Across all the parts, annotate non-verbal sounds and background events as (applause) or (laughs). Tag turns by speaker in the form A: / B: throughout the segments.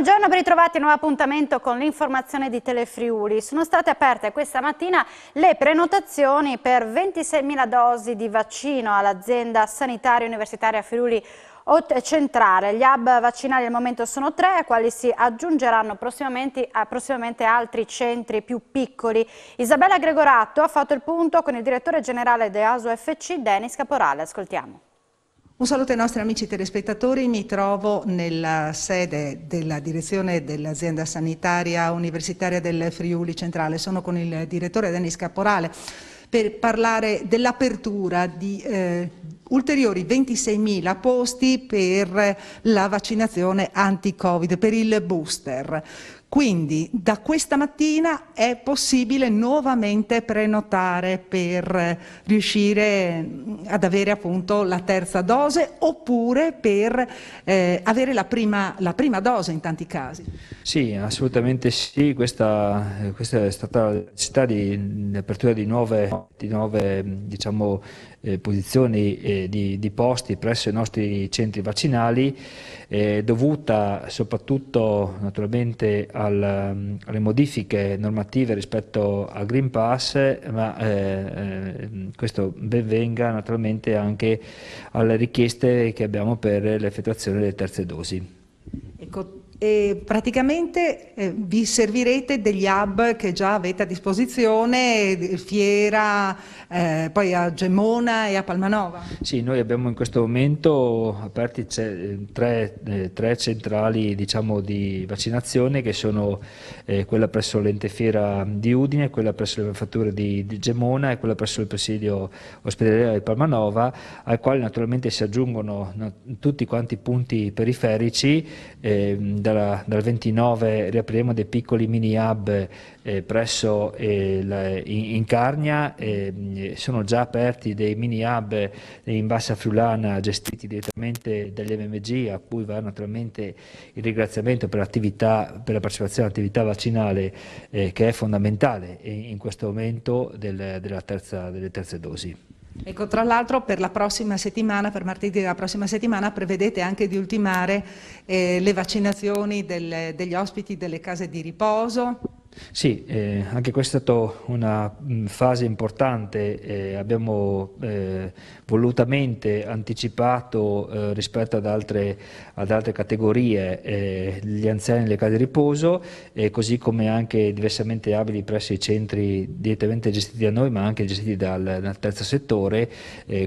A: Buongiorno, ben ritrovati, nuovo appuntamento con l'informazione di Telefriuli. Sono state aperte questa mattina le prenotazioni per 26.000 dosi di vaccino all'azienda sanitaria universitaria Friuli centrale. Gli hub vaccinali al momento sono tre, a quali si aggiungeranno prossimamente, prossimamente, altri centri più piccoli. Isabella Gregorato ha fatto il punto con il direttore generale di ASO FC, Denis Caporale. Ascoltiamo.
B: Un saluto ai nostri amici telespettatori, mi trovo nella sede della direzione dell'azienda sanitaria universitaria del Friuli Centrale, sono con il direttore Denis Caporale per parlare dell'apertura di eh, ulteriori 26.000 posti per la vaccinazione anti-Covid, per il booster. Quindi da questa mattina è possibile nuovamente prenotare per eh, riuscire mm, ad avere appunto la terza dose oppure per eh, avere la prima, la prima, dose in tanti casi.
C: Sì, assolutamente sì, questa, eh, questa è stata la necessità di, di apertura di nuove, di nuove mm, diciamo, eh, posizioni eh, di, di, posti presso i nostri centri vaccinali, eh, dovuta soprattutto naturalmente al, mm, alle modifiche normative rispetto al Green Pass, ma eh, eh, questo benvenga naturalmente anche alle richieste che abbiamo per l'effettuazione delle terze dosi.
D: Ecco,
B: e praticamente eh, vi servirete degli hub che già avete a disposizione, Fiera, eh, poi a Gemona e a Palmanova.
C: Sì, noi abbiamo in questo momento aperti eh, tre, eh, tre, centrali diciamo, di vaccinazione che sono eh, quella presso l'ente Fiera di Udine, quella presso le manifatture di, di, Gemona e quella presso il presidio ospedaliero di Palmanova, al quale naturalmente si aggiungono tutti quanti i punti periferici ehm, dalla, dal 29 riapriremo dei piccoli mini hub eh, presso eh, la, in, in, Carnia, mm, sono già aperti dei mini hub eh, in Bassa Friulana gestiti direttamente dagli MMG a cui va naturalmente il ringraziamento per, per la partecipazione all'attività vaccinale eh, che è fondamentale eh, in questo momento del, terza, delle terze dosi.
B: Ecco, tra l'altro per la prossima settimana, per martedì della prossima settimana, prevedete anche di ultimare eh, le vaccinazioni del, degli ospiti delle case di riposo,
C: sì, eh, anche questa è stata una mm, fase importante, eh, abbiamo eh, volutamente anticipato eh, rispetto ad altre, ad altre categorie eh, gli anziani nelle case di riposo, eh, così come anche diversamente abili presso i centri direttamente gestiti da noi ma anche gestiti dal, dal terzo settore,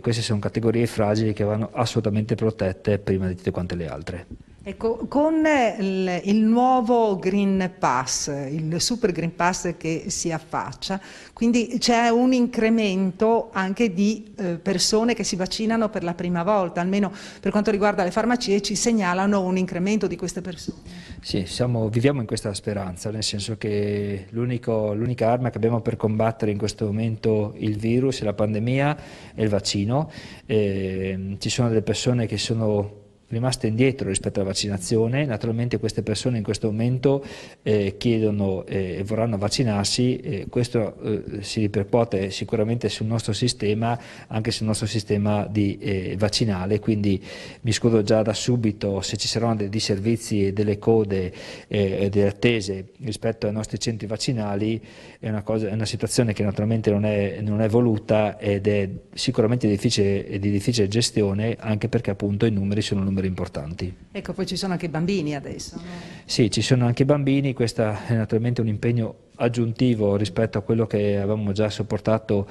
C: queste sono categorie fragili che vanno assolutamente protette prima di tutte quante le altre.
B: Ecco, con eh, il, il, nuovo Green Pass, il Super Green Pass che si affaccia, quindi c'è un incremento anche di eh, persone che si vaccinano per la prima volta, almeno per quanto riguarda le farmacie ci segnalano un incremento di queste persone.
C: Sì, siamo, viviamo in questa speranza, nel senso che l'unica arma che abbiamo per combattere in questo momento il virus, la pandemia, è il vaccino. E, ehm, ci sono delle persone che sono rimaste indietro rispetto alla vaccinazione, naturalmente queste persone in questo momento eh, chiedono eh, e eh, vorranno vaccinarsi, eh, questo eh, si ripercuote sicuramente sul nostro sistema, anche sul nostro sistema di, eh, vaccinale, quindi mi scudo già da subito se ci saranno dei servizi e delle code e delle attese rispetto ai nostri centri vaccinali, è una, cosa, è una situazione che naturalmente non è, non è voluta ed è sicuramente difficile, di difficile gestione anche perché appunto i numeri sono numeri numeri importanti.
B: Ecco, poi ci sono anche i bambini adesso. No?
C: Sì, ci sono anche i bambini, questo è naturalmente un impegno aggiuntivo rispetto a quello che avevamo già sopportato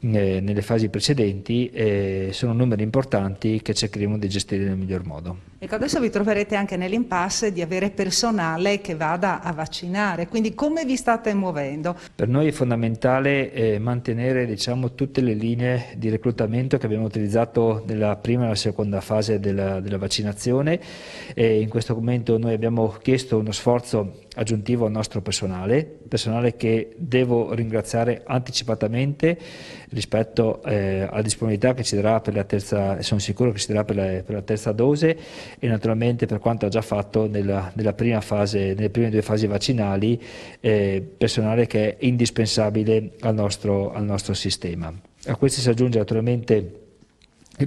C: eh, nelle fasi precedenti e sono numeri importanti che cercheremo di gestire nel miglior modo.
B: Ecco, adesso vi troverete anche nell'impasse di avere personale che vada a vaccinare, quindi come vi state muovendo?
C: Per noi è fondamentale eh, mantenere diciamo, tutte le linee di reclutamento che abbiamo utilizzato nella prima e nella seconda fase della, della vaccinazione e in questo momento noi abbiamo chiesto uno sforzo aggiuntivo al nostro personale, personale che devo ringraziare anticipatamente rispetto eh, alla disponibilità che ci darà per la terza, sono sicuro che ci darà per la, per la terza dose e naturalmente per quanto ha già fatto nella, nella prima fase, nelle prime due fasi vaccinali, eh, personale che è indispensabile al nostro, al nostro sistema. A questo si aggiunge naturalmente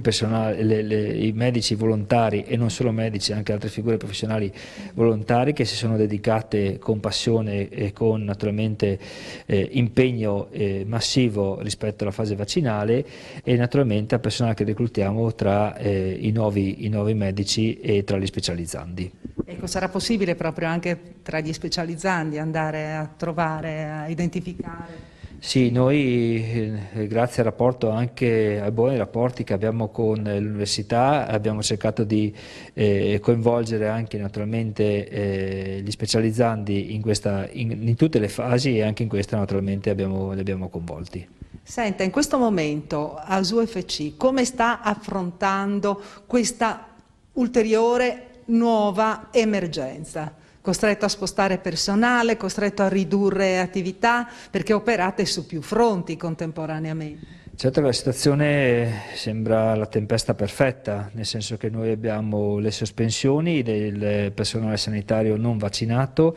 C: le, le, i medici volontari e non solo medici, anche altre figure professionali volontari che si sono dedicate con passione e con naturalmente eh, impegno eh, massivo rispetto alla fase vaccinale e naturalmente al personale che reclutiamo tra eh, i, nuovi, i, nuovi, medici e tra gli specializzandi.
B: Ecco, sarà possibile proprio anche tra gli specializzandi andare a trovare, a identificare?
C: Sì, noi eh, grazie al rapporto anche ai buoni rapporti che abbiamo con l'università abbiamo cercato di eh, coinvolgere anche naturalmente eh, gli specializzandi in, questa, in, in, tutte le fasi e anche in questa naturalmente abbiamo, li abbiamo coinvolti.
B: Senta, in questo momento ASUFC come sta affrontando questa ulteriore nuova emergenza? costretto a spostare personale, costretto a ridurre attività perché operate su più fronti contemporaneamente.
C: Certo che la situazione sembra la tempesta perfetta, nel senso che noi abbiamo le sospensioni del personale sanitario non vaccinato,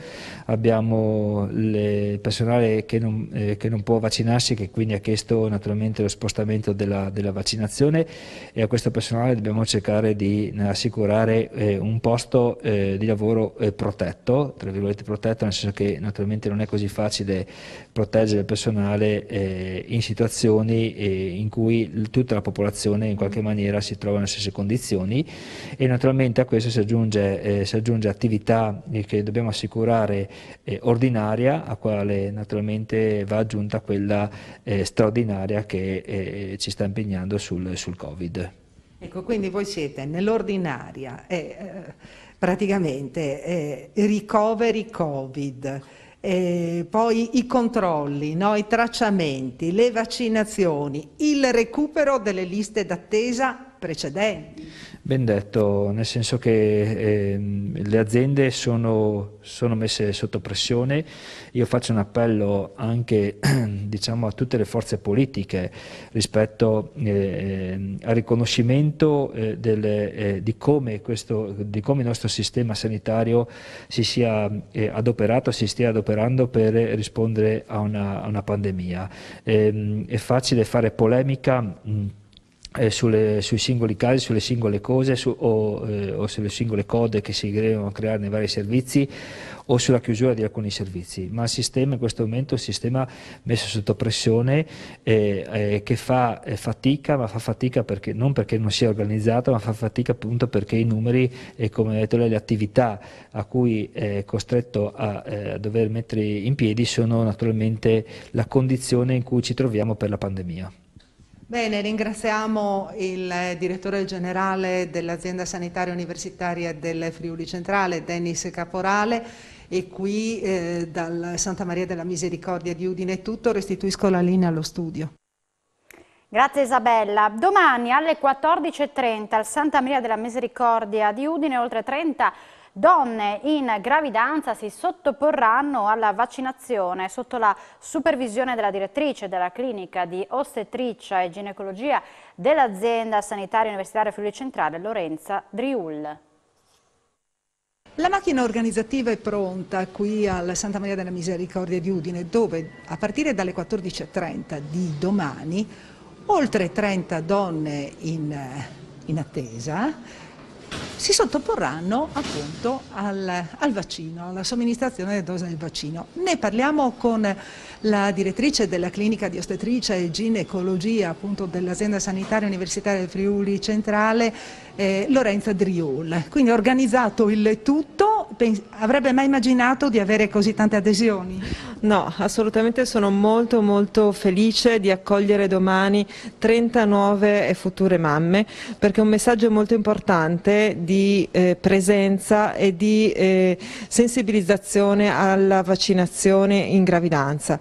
C: abbiamo il personale che non, eh, che non, può vaccinarsi, che quindi ha chiesto naturalmente lo spostamento della, della vaccinazione e a questo personale dobbiamo cercare di assicurare eh, un posto eh, di lavoro eh, protetto, tra virgolette protetto, nel senso che naturalmente non è così facile proteggere il personale eh, in situazioni eh, in cui tutta la popolazione in qualche maniera si trova nelle stesse condizioni e naturalmente a questo si aggiunge, eh, si aggiunge attività eh, che dobbiamo assicurare eh, ordinaria, a quale naturalmente va aggiunta quella eh, straordinaria che eh, ci sta impegnando sul, sul, Covid.
B: Ecco, quindi voi siete nell'ordinaria, eh, praticamente ricoveri Covid eh, poi i controlli, no? i tracciamenti, le vaccinazioni, il recupero delle liste d'attesa precedenti.
C: Ben detto, nel senso che eh, le aziende sono, sono, messe sotto pressione, io faccio un appello anche (clears throat) diciamo, a tutte le forze politiche rispetto eh, al riconoscimento eh, del, eh, di, come questo, di, come il nostro sistema sanitario si sia eh, adoperato, si stia adoperando per rispondere a una, a una pandemia. Ehm, è facile fare polemica. Mh, mm, eh, sulle, sui singoli casi, sulle singole cose su, o, eh, o, sulle singole code che si devono creare nei vari servizi o sulla chiusura di alcuni servizi, ma il sistema in questo momento è un sistema messo sotto pressione eh, eh che fa eh, fatica, ma fa fatica perché, non perché non sia organizzato, ma fa fatica appunto perché i numeri e eh, come ho detto le attività a cui è costretto a, a dover mettere in piedi sono naturalmente la condizione in cui ci troviamo per la pandemia.
B: Bene, ringraziamo il direttore generale dell'azienda sanitaria universitaria del Friuli Centrale, Dennis Caporale, e qui eh, dal Santa Maria della Misericordia di Udine è tutto, restituisco la linea allo studio.
A: Grazie Isabella. Domani alle 14.30 al Santa Maria della Misericordia di Udine, oltre 30 donne in gravidanza si sottoporranno alla vaccinazione sotto la supervisione della direttrice della clinica di ostetricia e ginecologia dell'azienda sanitaria universitaria Friuli Centrale Lorenza Driul.
B: La macchina organizzativa è pronta qui al Santa Maria della Misericordia di Udine dove a partire dalle 14.30 di domani oltre 30 donne in, eh, in attesa si sottoporranno appunto al, al vaccino, alla somministrazione delle dose del vaccino. Ne parliamo con la direttrice della clinica di ostetricia e ginecologia appunto dell'azienda sanitaria universitaria del Friuli Centrale, eh, Lorenza Driol. Quindi ho organizzato il tutto avrebbe mai immaginato di avere così tante adesioni. No, assolutamente sono molto
E: molto felice di accogliere domani 30 nuove e future mamme perché è un messaggio molto importante di eh, presenza e di eh, sensibilizzazione alla vaccinazione in gravidanza.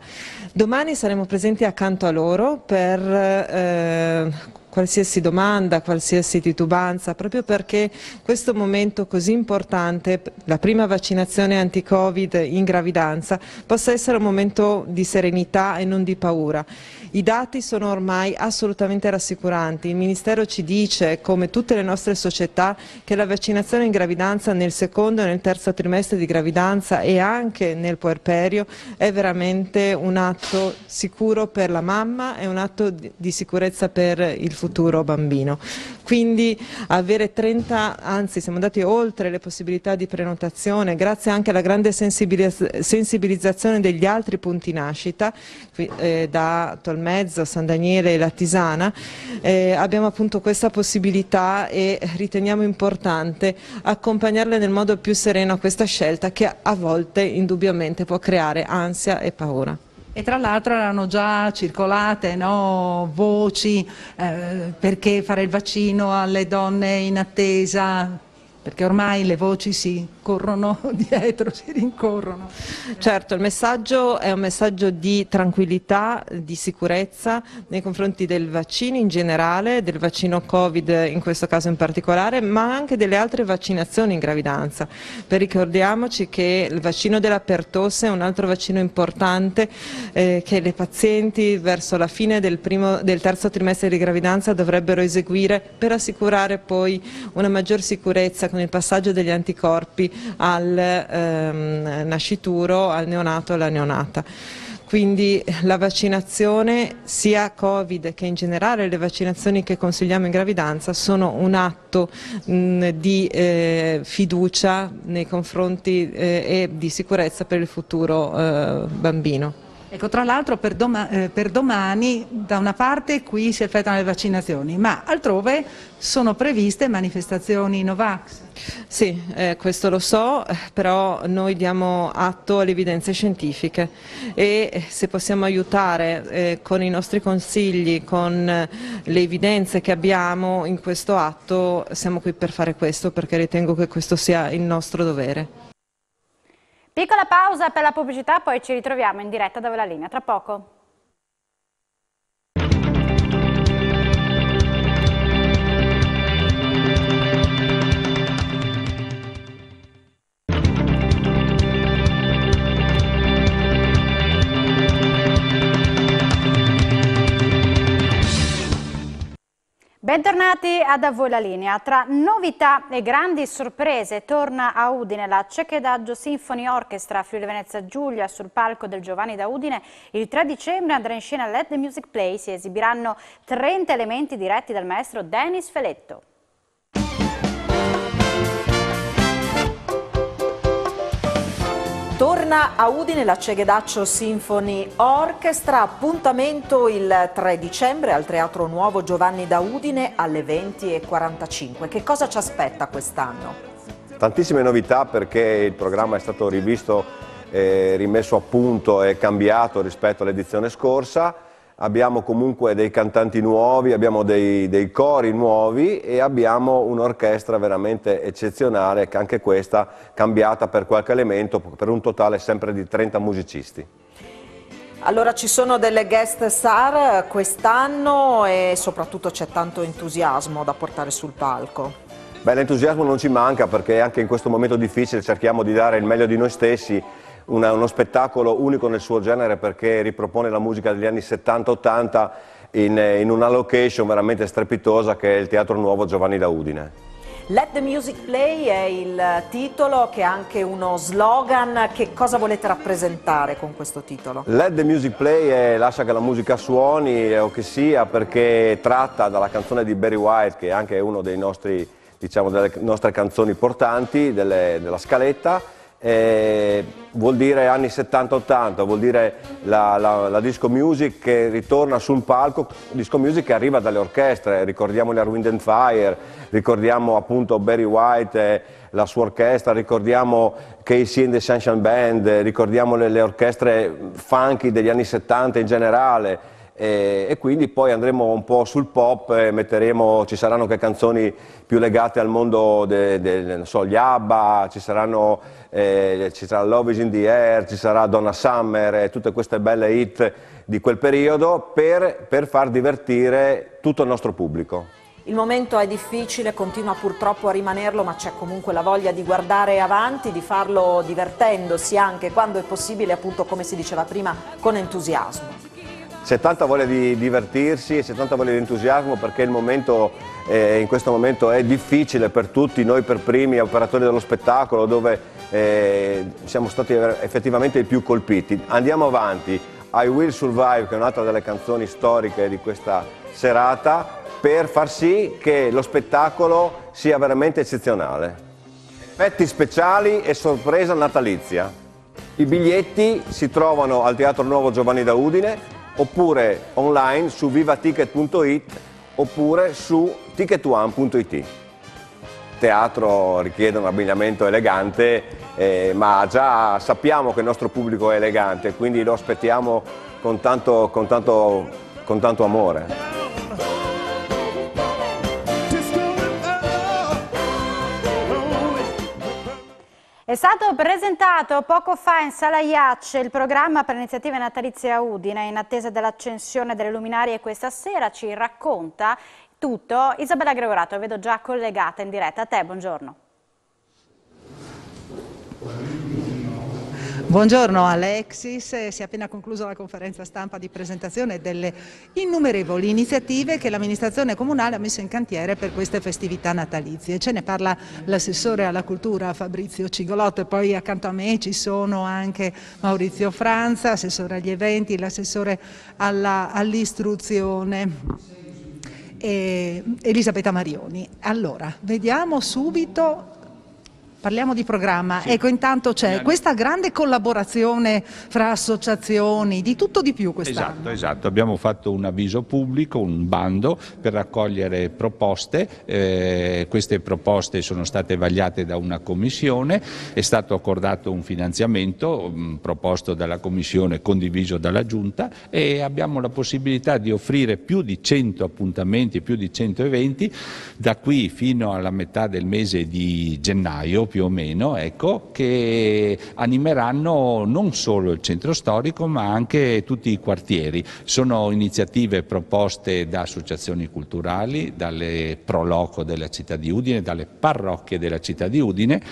E: Domani saremo presenti accanto a loro per eh, qualsiasi domanda, qualsiasi titubanza, proprio perché questo momento così importante, la prima vaccinazione anti-Covid in gravidanza, possa essere un momento di serenità e non di paura. I dati sono ormai assolutamente rassicuranti, il Ministero ci dice, come tutte le nostre società, che la vaccinazione in gravidanza nel secondo e nel terzo trimestre di gravidanza e anche nel puerperio è veramente un atto sicuro per la mamma, è un atto di sicurezza per il futuro futuro bambino. Quindi avere 30, anzi siamo andati oltre le possibilità di prenotazione, grazie anche alla grande sensibilizzazione degli altri punti nascita, eh, da Tolmezzo, San Daniele e La Tisana, eh, abbiamo appunto questa possibilità e riteniamo importante accompagnarle nel modo più sereno a questa scelta che a volte indubbiamente può creare ansia e paura.
B: E tra l'altro erano già circolate no, voci eh, perché fare il vaccino alle donne in attesa perché ormai le voci si corrono (laughs) dietro, si rincorrono.
E: Certo, il messaggio è un messaggio di tranquillità, di sicurezza nei confronti del vaccino in generale, del vaccino Covid in questo caso in particolare, ma anche delle altre vaccinazioni in gravidanza. Per ricordiamoci che il vaccino della pertosse è un altro vaccino importante eh, che le pazienti verso la fine del, primo, del terzo trimestre di gravidanza dovrebbero eseguire per assicurare poi una maggior sicurezza con il passaggio degli anticorpi al ehm, nascituro, al neonato e alla neonata quindi la vaccinazione sia Covid che in generale le vaccinazioni che consigliamo in gravidanza sono un atto mh, di eh, fiducia nei confronti
B: eh, e di sicurezza per il futuro eh, bambino. Ecco, tra l'altro per, doma eh, per, domani da una parte qui si effettuano le vaccinazioni, ma altrove sono previste manifestazioni Novax.
E: Sì, eh, questo lo so, però noi diamo atto alle evidenze scientifiche e se possiamo aiutare eh, con i nostri consigli, con eh, le evidenze che abbiamo in questo atto, siamo qui per fare questo perché ritengo che questo sia il nostro dovere.
A: Piccola pausa per la pubblicità, poi ci ritroviamo in diretta da la linea tra poco. Bentornati ad A voi la linea. Tra novità e grandi sorprese torna a Udine la Cecchedaggio Symphony Orchestra Friuli Venezia Giulia sul palco del Giovanni da Udine. Il 3 dicembre andrà in scena Let the Music Play. Si esibiranno 30 elementi diretti dal maestro Dennis Feletto.
D: Torna a Udine la Ceghedaccio Symphony Orchestra, appuntamento il 3 dicembre al Teatro Nuovo Giovanni da Udine alle 20.45. Che cosa ci aspetta quest'anno?
F: Tantissime novità perché il programma è stato rivisto, eh, rimesso a punto e cambiato rispetto all'edizione scorsa abbiamo comunque dei cantanti nuovi, abbiamo dei, dei cori nuovi e abbiamo un'orchestra veramente eccezionale, che anche questa cambiata per qualche elemento, per un totale sempre di 30 musicisti.
D: Allora ci sono delle guest star quest'anno e soprattutto c'è tanto entusiasmo da portare sul palco.
F: Beh, l'entusiasmo non ci manca perché anche in questo momento difficile cerchiamo di dare il meglio di noi stessi una, uno spettacolo unico nel suo genere perché ripropone la musica degli anni 70-80 in, in una location veramente strepitosa che è il Teatro Nuovo Giovanni da Udine.
D: Let the Music Play è il titolo che è anche uno slogan. Che cosa volete rappresentare con questo titolo?
F: Let the Music Play è lascia che la musica suoni o che sia perché tratta dalla canzone di Barry White che è anche una diciamo, delle nostre canzoni portanti delle, della scaletta eh, vuol dire anni 70-80, vuol dire la, la, la, disco music che ritorna sul palco, disco music che arriva dalle orchestre, ricordiamo gli Wind and Fire, ricordiamo appunto Barry White e la sua orchestra, ricordiamo Casey and the Sunshine Band, ricordiamo le, le orchestre funky degli anni 70 in generale, e, eh, e, quindi poi andremo un po' sul pop, metteremo, ci saranno anche canzoni più legate al mondo degli so, ABBA, ci, saranno, eh, ci sarà Love is in the Air, ci sarà Donna Summer, eh, tutte queste belle hit di quel periodo per, per far divertire tutto il nostro pubblico.
D: Il momento è difficile, continua purtroppo a rimanerlo, ma c'è comunque la voglia di guardare avanti, di farlo divertendosi anche quando è possibile, appunto come si diceva prima, con entusiasmo
F: c'è tanta voglia di divertirsi, e c'è tanta voglia di entusiasmo perché momento, eh, in questo momento è difficile per tutti, noi per primi operatori dello spettacolo dove eh, siamo stati effettivamente i più colpiti. Andiamo avanti, I Will Survive che è un'altra delle canzoni storiche di questa serata per far sì che lo spettacolo sia veramente eccezionale. Effetti speciali e sorpresa natalizia. I biglietti si trovano al Teatro Nuovo Giovanni da Udine oppure online su vivaticket.it oppure su ticketone.it. Teatro richiede un abbigliamento elegante, eh, ma già sappiamo che il nostro pubblico è elegante, quindi lo aspettiamo con tanto, con tanto, con tanto amore.
A: È stato presentato poco fa in Sala Iacce il programma per l'iniziativa natalizia Udine. In attesa dell'accensione delle luminarie questa sera ci racconta tutto Isabella Gregorato, vedo
B: già collegata in diretta a te, buongiorno. Buongiorno Alexis, eh, si è appena conclusa la conferenza stampa di presentazione delle innumerevoli iniziative che l'amministrazione comunale ha messo in cantiere per queste festività natalizie. Ce ne parla l'assessore alla cultura Fabrizio Cigolotto e poi accanto a me ci sono anche Maurizio Franza, assessore agli eventi, l'assessore all'istruzione. All Elisabetta Marioni. Allora, vediamo subito Parliamo di programma. Sì. Ecco, intanto c'è questa grande collaborazione fra associazioni, di tutto di più quest'anno.
G: Esatto, esatto. Abbiamo fatto un avviso pubblico, un bando per raccogliere proposte. Eh, queste proposte sono state vagliate da una commissione, è stato accordato un finanziamento mh, mm, proposto dalla commissione, condiviso dalla giunta e abbiamo la possibilità di offrire più di 100 appuntamenti, più di 100 eventi da qui fino alla metà del mese di gennaio più o meno, ecco, che animeranno non solo il centro storico ma anche tutti i quartieri. Sono iniziative proposte da associazioni culturali, dalle Proloco della città di Udine, dalle parrocchie della città di Udine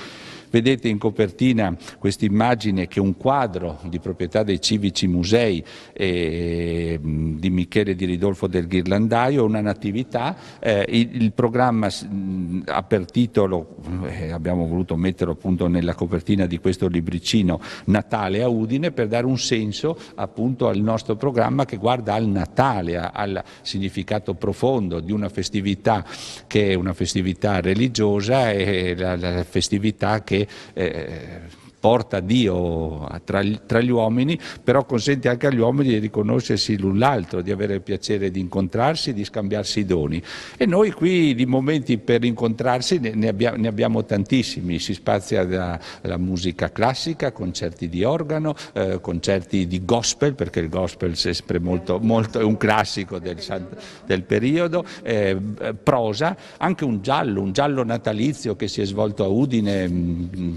G: Vedete in copertina questa immagine che è un quadro di proprietà dei civici musei eh, di Michele di Ridolfo del Ghirlandaio, una natività, eh, il, il, programma mh, ha per titolo, eh, abbiamo voluto metterlo appunto nella copertina di questo libricino, Natale a Udine, per dare un senso appunto al nostro programma che guarda al Natale, al significato profondo di una festività che è una festività religiosa e la, la festività che che eh, porta Dio tra, tra, gli uomini, però consente anche agli uomini di riconoscersi l'un l'altro, di avere il piacere di incontrarsi, di scambiarsi i doni. E noi qui di momenti per incontrarsi ne, abbiamo, ne abbiamo tantissimi, si spazia dalla musica classica, concerti di organo, eh, concerti di gospel, perché il gospel è molto, molto, è un classico del, del periodo, eh, prosa, anche un giallo, un giallo natalizio che si è svolto a Udine mh, mm, mm,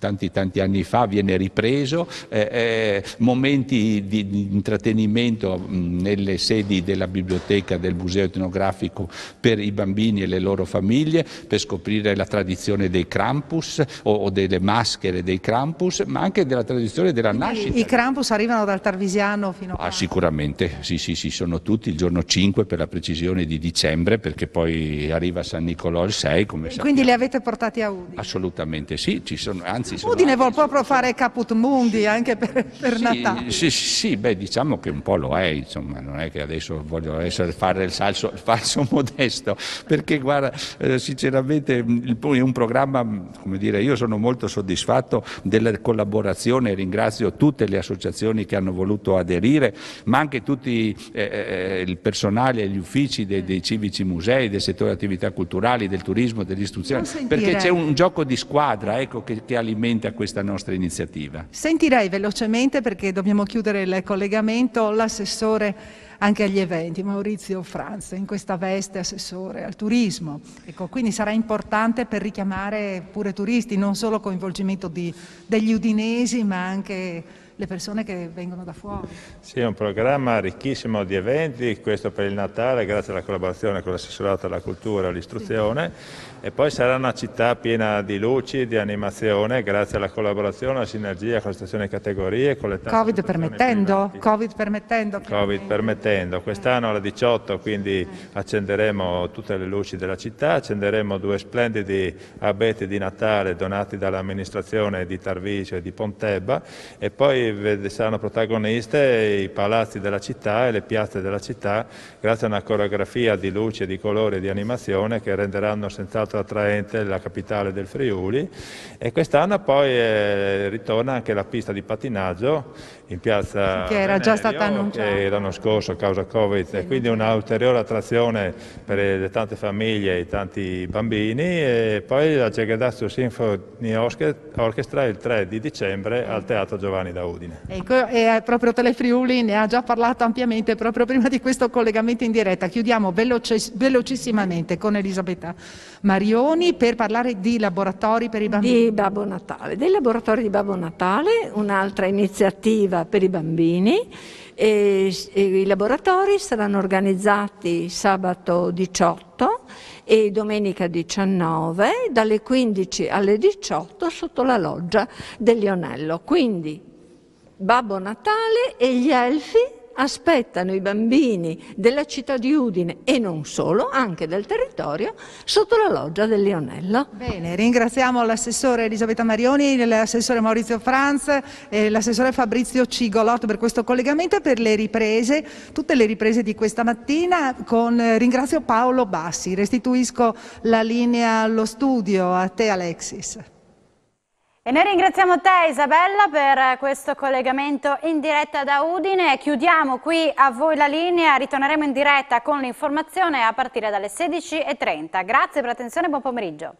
G: tanti tanti tanti anni fa viene ripreso, eh, eh, momenti di, di intrattenimento mh, mm, nelle sedi della biblioteca del Museo Etnografico per i bambini e le loro famiglie, per scoprire la tradizione dei Krampus o, o delle maschere dei Krampus, ma anche della tradizione della nascita. I, i
B: Krampus arrivano dal Tarvisiano fino ah,
G: a... Ah, sicuramente, sì, sì, sì, sono tutti il giorno 5 per la precisione di dicembre, perché poi arriva San Nicolò il 6. Come Quindi li
B: avete portati a Udine?
G: Assolutamente sì, ci sono, anzi sono
B: Udine vuol proprio fare caput mundi anche per, per sì, Natale.
G: Sì, sì, beh, diciamo che un po' lo è, insomma, non è che adesso voglio essere, fare il salso, il falso (laughs) modesto, perché guarda, eh, sinceramente è mm, un programma, mm, come dire, io sono molto soddisfatto della collaborazione, ringrazio tutte le associazioni che hanno voluto aderire, ma anche tutto eh, eh, il personale e gli uffici dei, dei civici musei, del settore attività culturali, del turismo, dell'istruzione, perché c'è un gioco di squadra ecco, che, che alimenta questo questa nostra iniziativa.
B: Sentirei velocemente, perché dobbiamo chiudere il collegamento, l'assessore anche agli eventi, Maurizio Franz, in questa veste assessore al turismo. Ecco, quindi sarà importante per richiamare pure turisti, non solo coinvolgimento di, degli udinesi, ma anche le persone che vengono da fuori.
H: Sì, è un programma ricchissimo di eventi, questo per il Natale grazie alla collaborazione con l'assessorato alla cultura e all'istruzione sì. e poi sarà una città piena di luci, di animazione grazie alla collaborazione, alla sinergia con le stazioni categorie, con le tante Covid
B: permettendo, Covid permettendo. Covid
H: permettendo, quest'anno alle 18 quindi eh. accenderemo tutte le luci della città, accenderemo due splendidi abeti di Natale donati dall'amministrazione di Tarvisio e di Pontebba e poi saranno protagoniste i palazzi della città e le piazze della città grazie a una coreografia di luce, di colori e di animazione che renderanno senz'altro attraente la capitale del Friuli e quest'anno poi eh, ritorna anche la pista di patinaggio in piazza che era Venerio, già stata annunciata eh, l'anno scorso a causa Covid e quindi un'ulteriore attrazione per le tante famiglie e i tanti bambini e poi la Cegadazzo Symphony Orchestra il 3 di dicembre al Teatro Giovanni da Udine.
B: Ecco, e eh, proprio Telefriuli ne ha già parlato ampiamente proprio prima di questo collegamento in diretta. Chiudiamo velocis velocissimamente con Elisabetta Marioni per parlare di laboratori per i bambini. Di Babbo Natale, dei laboratori di Babbo
D: Natale, un'altra iniziativa cosa per i bambini. E, e I laboratori saranno organizzati sabato 18 e domenica 19 dalle 15 alle 18 sotto la loggia del Lionello. Quindi Babbo Natale e gli elfi aspettano
B: i bambini della città di Udine e non solo, anche del territorio, sotto la loggia del Lionello. Bene, ringraziamo l'assessore Elisabetta Marioni, l'assessore Maurizio Franz, e l'assessore Fabrizio Cigolotto per questo collegamento e per le riprese, tutte le riprese di questa mattina. Con, eh, ringrazio Paolo Bassi, restituisco la linea allo studio a te Alexis. E noi ringraziamo te
A: Isabella per questo collegamento in diretta da Udine. Chiudiamo qui a voi la linea, ritorneremo in diretta con l'informazione a partire dalle 16.30. Grazie per l'attenzione e buon pomeriggio.